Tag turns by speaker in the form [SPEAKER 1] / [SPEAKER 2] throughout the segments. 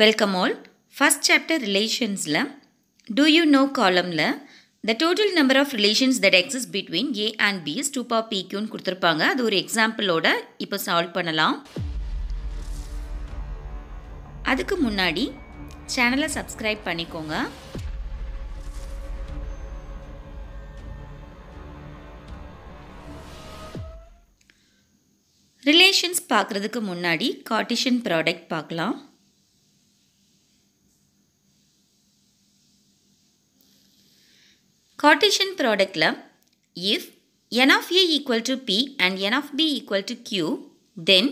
[SPEAKER 1] Welcome all first chapter ரிலேஷன்ஸில் to you know காலமில் the total number of relations that exist between A and B is two பா பிக்யூன்னு கொடுத்துருப்பாங்க அது ஒரு எக்ஸாம்பிளோட இப்போ சால்வ் பண்ணலாம் அதுக்கு முன்னாடி சேனலை சப்ஸ்கிரைப் பண்ணிக்கோங்க ரிலேஷன்ஸ் பார்க்குறதுக்கு முன்னாடி கார்டிஷன் ப்ராடக்ட் பார்க்கலாம் Cartesian product ல if n of a equal to p and n of b equal to q then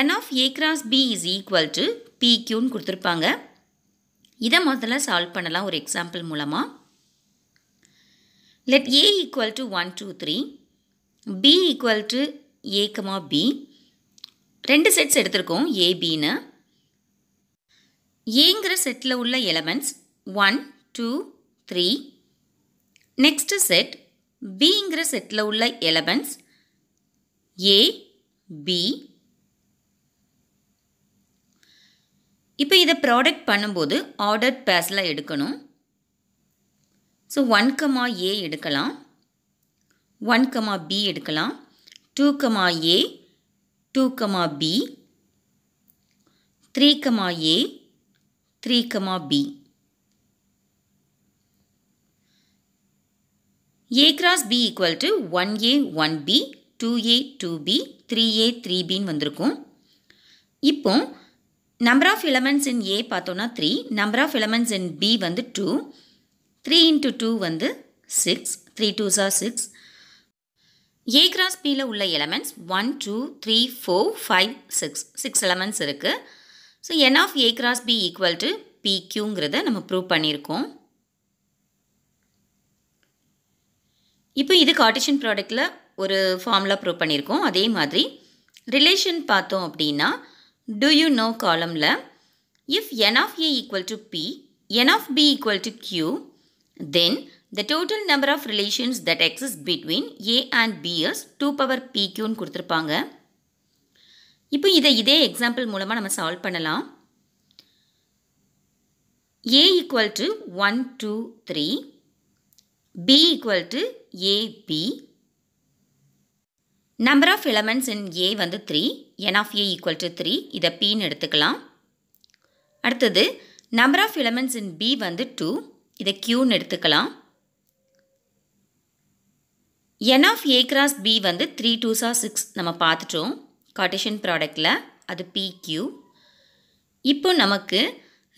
[SPEAKER 1] n of a cross b is equal to pqன்னு கொடுத்துருப்பாங்க இதை முதல்ல சால்வ் பண்ணலாம் ஒரு எக்ஸாம்பிள் மூலமாக let a equal to 1, 2, 3 b equal to a, b ரெண்டு sets எடுத்திருக்கோம் A பின்னு ஏங்கிற செட்டில் உள்ள elements one two three next set பிங்கிற செட்டில் உள்ள எலமெண்ட்ஸ் ஏ பி இப்போ இதை ப்ராடக்ட் பண்ணும்போது ஆர்டர் பேஸில் எடுக்கணும் ஸோ ஒன் கமா ஏ எடுக்கலாம் ஒன் கமா பி எடுக்கலாம் two comma A two comma B three comma A three comma B A cross B equal to one A one B two A two B three A three பின்னு வந்திருக்கும் இப்போ number of elements in A பார்த்தோன்னா three number of elements in B வந்து two three into two வந்து six three two are six A cross பியில் உள்ள elements one two three four five six six elements இருக்குது so n of A cross B equal to பிக்யூங்கிறத நம்ம prove பண்ணியிருக்கோம் இப்போ இது கார்டிஷன் ப்ராடக்டில் ஒரு ஃபார்முலா ப்ரூவ் பண்ணியிருக்கோம் அதே மாதிரி ரிலேஷன் பார்த்தோம் அப்படின்னா டு யூ நோ காலமில் if n of A equal to p n of B equal to q then the total number of relations that exist between A and B is two power பிக்யூன்னு கொடுத்துருப்பாங்க இப்போ இதை இதே example மூலமாக நம்ம solve பண்ணலாம் A equal to one two three B equal to AB. Number of elements in A வந்து 3, N of A equal to 3, இதை P எடுத்துக்கலாம் அடுத்தது number of elements in B வந்து 2, இதை Q எடுத்துக்கலாம் N of A cross B வந்து 3 2 சா 6 நம்ம பார்த்துட்டோம் Cartesian productல, அது P, Q. இப்போ நமக்கு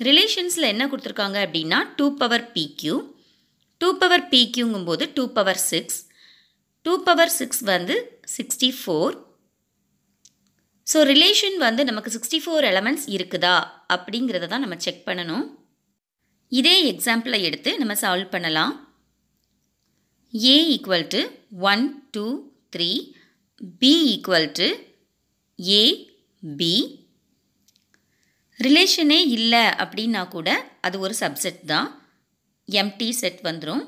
[SPEAKER 1] Relationsல என்ன கொடுத்துருக்காங்க அப்படின்னா two power pq two power பிக்யூங்கும் போது two power six two power six வந்து சிக்ஸ்டி ஃபோர் ஸோ ரிலேஷன் வந்து நமக்கு சிக்ஸ்டி ஃபோர் எலமெண்ட்ஸ் இருக்குதா அப்படிங்கிறத தான் நம்ம செக் பண்ணணும் இதே எக்ஸாம்பிளை எடுத்து நம்ம சால்வ் பண்ணலாம் A equal to one two three B equal to A B ரிலேஷனே இல்லை அப்படின்னா கூட அது ஒரு சப்செட் தான் எம்டி செட் வந்துடும்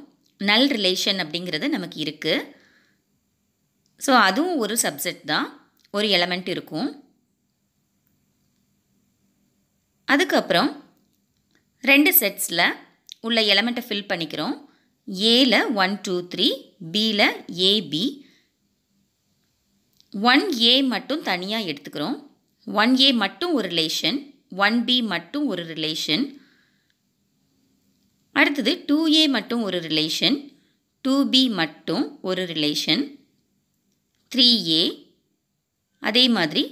[SPEAKER 1] நல் ரிலேஷன் அப்படிங்கிறது நமக்கு இருக்குது ஸோ அதுவும் ஒரு சப்செட் தான் ஒரு எலமெண்ட் இருக்கும் அதுக்கப்புறம் ரெண்டு செட்ஸில் உள்ள எலமெண்ட்டை ஃபில் பண்ணிக்கிறோம் ஏல ஒன் டூ த்ரீ பியில் ஏபி ஒன் ஏ மட்டும் தனியாக எடுத்துக்கிறோம் ஒன் ஏ மட்டும் ஒரு ரிலேஷன் ஒன் பி மட்டும் ஒரு ரிலேஷன் அடுத்தது டூ ஏ மட்டும் ஒரு ரிலேஷன் டூ பி மட்டும் ஒரு ரிலேஷன் த்ரீ ஏ அதே மாதிரி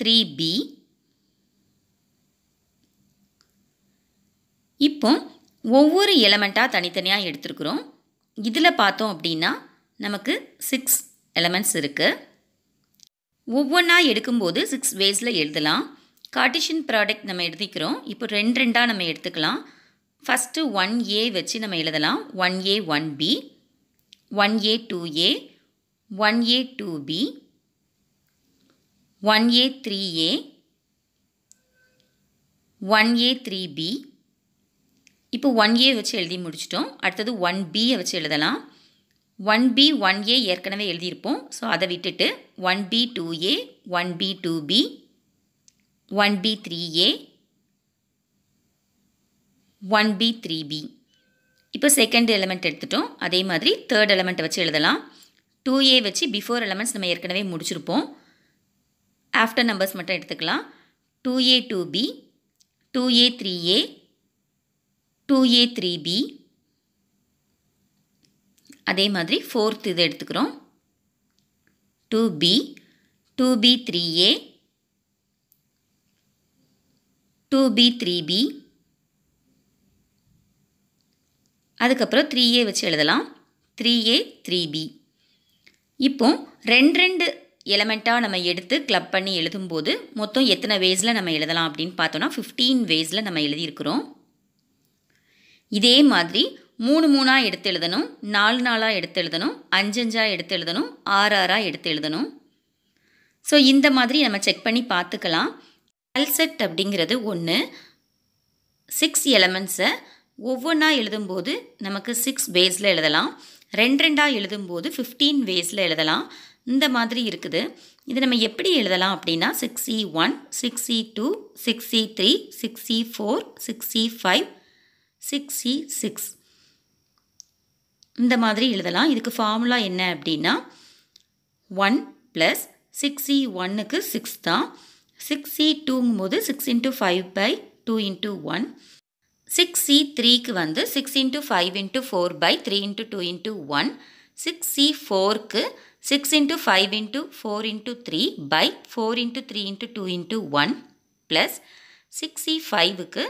[SPEAKER 1] த்ரீ பி இப்போ ஒவ்வொரு எலமெண்ட்டாக தனித்தனியாக எடுத்துருக்குறோம் இதில் பார்த்தோம் அப்படின்னா நமக்கு சிக்ஸ் எலமெண்ட்ஸ் இருக்குது ஒவ்வொன்றா எடுக்கும்போது சிக்ஸ் வேஸில் எழுதலாம் கார்டிஷியன் ப்ராடக்ட் நம்ம எழுதிக்கிறோம் இப்போ ரெண்டு ரெண்டாக நம்ம எடுத்துக்கலாம் ஃபஸ்ட்டு ஒன் ஏ வச்சு நம்ம எழுதலாம் one A one B one A two A one A two B one A three A one A three B இப்போ ஒன் ஏ வச்சு எழுதி முடிச்சிட்டோம் அடுத்தது ஒன் பியை வச்சு எழுதலாம் ஒன் பி ஒன் ஏ ஏற்கனவே எழுதியிருப்போம் ஸோ அதை விட்டுட்டு one B two A one B two B one B three A one B three B இப்போ செகண்ட் எலமெண்ட் எடுத்துட்டோம் அதே மாதிரி தேர்ட் எலமெண்ட்டை வச்சு எழுதலாம் டூ ஏ வச்சு பிஃபோர் எலமெண்ட்ஸ் நம்ம ஏற்கனவே முடிச்சிருப்போம் ஆஃப்டர் நம்பர்ஸ் மட்டும் எடுத்துக்கலாம் two A two B two A three A two A three B அதே மாதிரி ஃபோர்த் இது எடுத்துக்கிறோம் two B two B three A two B three B அதுக்கப்புறம் த்ரீ ஏ வச்சு எழுதலாம் த்ரீ ஏ த்ரீ பி இப்போ ரெண்டு ரெண்டு எலமெண்ட்டாக நம்ம எடுத்து கிளப் பண்ணி எழுதும்போது மொத்தம் எத்தனை வேஸில் நம்ம எழுதலாம் அப்படின்னு பார்த்தோன்னா ஃபிஃப்டீன் வேஸில் நம்ம எழுதியிருக்கிறோம் இதே மாதிரி மூணு மூணாக எடுத்து எழுதணும் நாலு நாளாக எடுத்து எழுதணும் அஞ்சஞ்சாக எடுத்து எழுதணும் ஆறு ஆறாக எடுத்து எழுதணும் ஸோ இந்த மாதிரி நம்ம செக் பண்ணி பார்த்துக்கலாம் அல்செட் அப்படிங்கிறது ஒன்று சிக்ஸ் எலமெண்ட்ஸை ஒவ்வொன்றா எழுதும்போது நமக்கு சிக்ஸ் வேஸில் எழுதலாம் ரெண்டு ரெண்டாக எழுதும்போது ஃபிஃப்டீன் வேஸில் எழுதலாம் இந்த மாதிரி இருக்குது இது நம்ம எப்படி எழுதலாம் அப்படின்னா six e one six e two six e three six e four six e five six e six இந்த மாதிரி எழுதலாம் இதுக்கு ஃபார்முலா என்ன அப்படின்னா ஒன் ப்ளஸ் சிக்ஸ் இ ஒன்னுக்கு சிக்ஸ் தான் சிக்ஸ் இ டூங்கும் போது six into five by two into one six C த்ரீக்கு வந்து six into five into four by three into two into one six C ஃபோருக்கு six into five into four into three by four into three into two into one plus six C ஃபைவுக்கு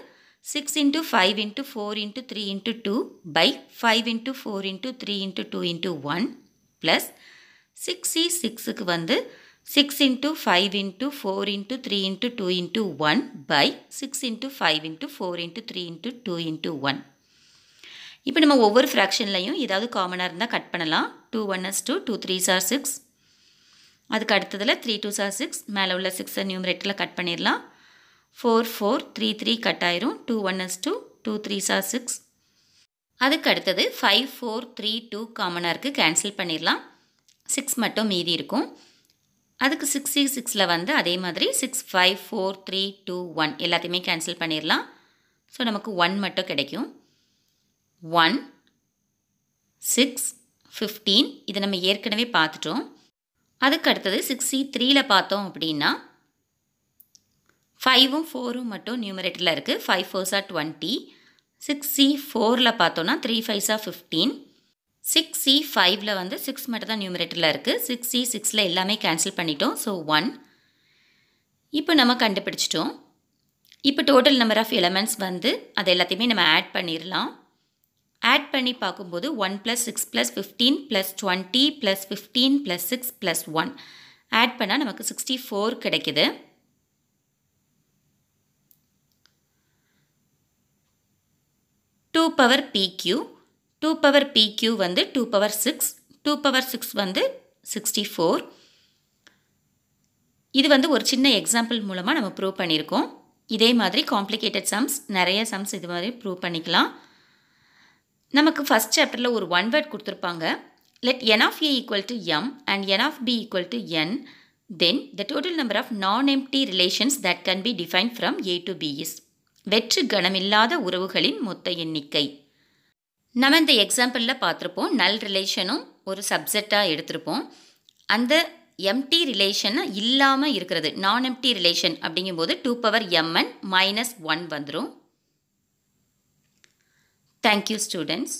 [SPEAKER 1] six into five into four into three into two by five into four into three into two into one plus six C சிக்ஸுக்கு வந்து six into five into four into three into two into one by six into five into four into three into two into one இப்போ நம்ம ஒவ்வொரு ஃப்ராக்ஷன்லையும் ஏதாவது காமனாக இருந்தால் cut பண்ணலாம் two one is two two three are six அதுக்கு அடுத்ததில் த்ரீ டூ சார் சிக்ஸ் மேலே உள்ள சிக்ஸை நியூமரேட்டரில் கட் பண்ணிடலாம் four four three three cut ஆயிரும் two one is two two three are six அதுக்கு அடுத்தது ஃபைவ் ஃபோர் த்ரீ டூ காமனாக இருக்குது கேன்சல் பண்ணிடலாம் சிக்ஸ் மட்டும் மீதி இருக்கும் அதுக்கு சிக்ஸ்டி சிக்ஸில் வந்து அதே மாதிரி six five four three two one எல்லாத்தையுமே கேன்சல் பண்ணிடலாம் ஸோ நமக்கு ஒன் மட்டும் கிடைக்கும் ஒன் சிக்ஸ் ஃபிஃப்டீன் இதை நம்ம ஏற்கனவே பார்த்துட்டோம் அதுக்கு அடுத்தது சிக்ஸ் சி த்ரீயில் பார்த்தோம் அப்படின்னா ஃபைவும் ஃபோரும் மட்டும் நியூமரேட்டரில் இருக்குது ஃபைவ் ஃபோர்ஸாக டுவெண்ட்டி சிக்ஸ் சி ஃபோரில் பார்த்தோன்னா த்ரீ ஃபைவ்ஸாக ஃபிஃப்டீன் சிக்ஸ் சி ஃபைவ்ல வந்து சிக்ஸ் மட்டும் தான் நியூமரேட்டரில் இருக்குது சிக்ஸ் சி சிக்ஸில் எல்லாமே கேன்சல் பண்ணிட்டோம் ஸோ ஒன் இப்போ நம்ம கண்டுபிடிச்சிட்டோம் இப்போ டோட்டல் நம்பர் ஆஃப் எலமெண்ட்ஸ் வந்து அது எல்லாத்தையுமே நம்ம ஆட் பண்ணிடலாம் ஆட் பண்ணி பார்க்கும்போது one plus six plus fifteen plus twenty plus fifteen plus six plus one add பண்ணால் நமக்கு சிக்ஸ்டி ஃபோர் கிடைக்குது two power pq two power p q வந்து two power six two power six வந்து sixty four இது வந்து ஒரு சின்ன example மூலமாக நம்ம ப்ரூவ் பண்ணியிருக்கோம் இதே மாதிரி காம்ப்ளிகேட்டட் சம்ஸ் நிறைய சம்ஸ் இது மாதிரி ப்ரூவ் பண்ணிக்கலாம் நமக்கு ஃபஸ்ட் சாப்டரில் ஒரு ஒன் வேர்ட் கொடுத்துருப்பாங்க let n of A equal to m and n of B equal to n then the total number of non empty relations that can be define from A to B is வெற்று கணமில்லாத உறவுகளின் மொத்த எண்ணிக்கை நம்ம இந்த எக்ஸாம்பிளில் பார்த்துருப்போம் நல் ரிலேஷனும் ஒரு சப்ஜெக்டாக எடுத்திருப்போம் அந்த எம்டி ரிலேஷனை இல்லாமல் இருக்கிறது நான் எம்டி ரிலேஷன் அப்படிங்கும்போது two power mn minus one வந்துடும் தேங்க்யூ ஸ்டூடெண்ட்ஸ்